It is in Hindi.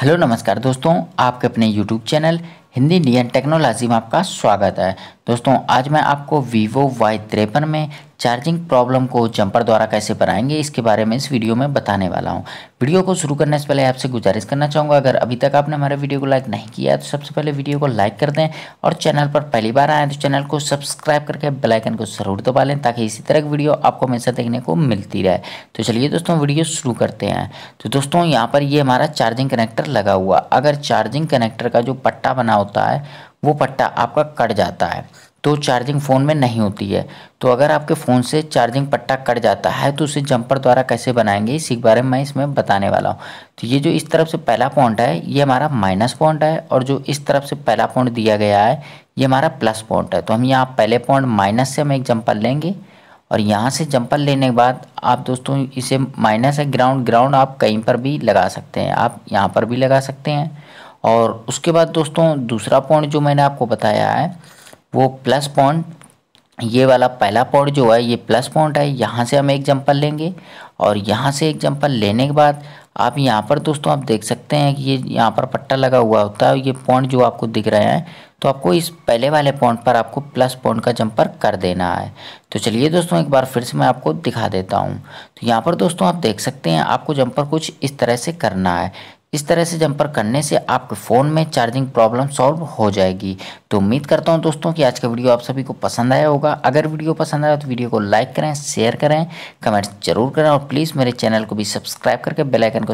हेलो नमस्कार दोस्तों आपके अपने YouTube channel Hindi Indian technology में आपका स्वागत है दोस्तों आज मैं आपको वीवो वाई तिरपन में चार्जिंग प्रॉब्लम को जंपर द्वारा कैसे बनाएंगे इसके बारे में इस वीडियो में बताने वाला हूं वीडियो को शुरू करने से पहले आपसे गुजारिश करना चाहूँगा अगर अभी तक आपने हमारे वीडियो को लाइक नहीं किया तो सबसे पहले वीडियो को लाइक कर दें और चैनल पर पहली बार आएँ तो चैनल को सब्सक्राइब करके बेलाइकन को ज़रूर दबा लें ताकि इसी तरह की वीडियो आपको हमेशा देखने को मिलती रहे तो चलिए दोस्तों वीडियो शुरू करते हैं तो दोस्तों यहाँ पर ये हमारा चार्जिंग कनेक्टर लगा हुआ अगर चार्जिंग कनेक्टर का जो पट्टा बना होता है वो पट्टा आपका कट जाता है तो चार्जिंग फ़ोन में नहीं होती है तो अगर आपके फ़ोन से चार्जिंग पट्टा कट जाता है तो उसे जंपर द्वारा कैसे बनाएंगे इसी के बारे में मैं इसमें बताने वाला हूँ तो ये जो इस तरफ से पहला पॉइंट है ये हमारा माइनस पॉइंट है और जो इस तरफ से पहला पॉइंट दिया गया है ये हमारा प्लस पॉइंट है तो हम यहाँ पहले पॉइंट माइनस से हम एक जंपर लेंगे और यहाँ से जंपर लेने के बाद आप दोस्तों इसे माइनस है ग्राउंड ग्राउंड आप कहीं पर भी लगा सकते हैं आप यहाँ पर भी लगा सकते हैं और उसके बाद दोस्तों दूसरा पॉइंट जो मैंने आपको बताया है वो प्लस पॉइंट ये वाला पहला पॉइंट जो है ये प्लस पॉइंट है यहाँ से हम एग्जाम्पल लेंगे और यहाँ से एग्जाम्पल लेने के बाद आप यहाँ पर दोस्तों आप देख सकते हैं कि ये यहाँ पर पट्टा लगा हुआ होता है ये पॉइंट जो आपको दिख रहे हैं तो आपको इस पहले वाले पॉइंट पर आपको प्लस पॉइंट का जंपर कर देना है तो चलिए दोस्तों एक बार फिर से मैं आपको दिखा देता हूँ तो यहाँ पर दोस्तों आप देख सकते हैं आपको जंपर कुछ इस तरह से करना है इस तरह से जंपर करने से आपके फ़ोन में चार्जिंग प्रॉब्लम सॉल्व हो जाएगी तो उम्मीद करता हूँ दोस्तों कि आज का वीडियो आप सभी को पसंद आया होगा अगर वीडियो पसंद आया तो वीडियो को लाइक करें शेयर करें कमेंट्स जरूर करें और प्लीज़ मेरे चैनल को भी सब्सक्राइब करके बेलाइकन को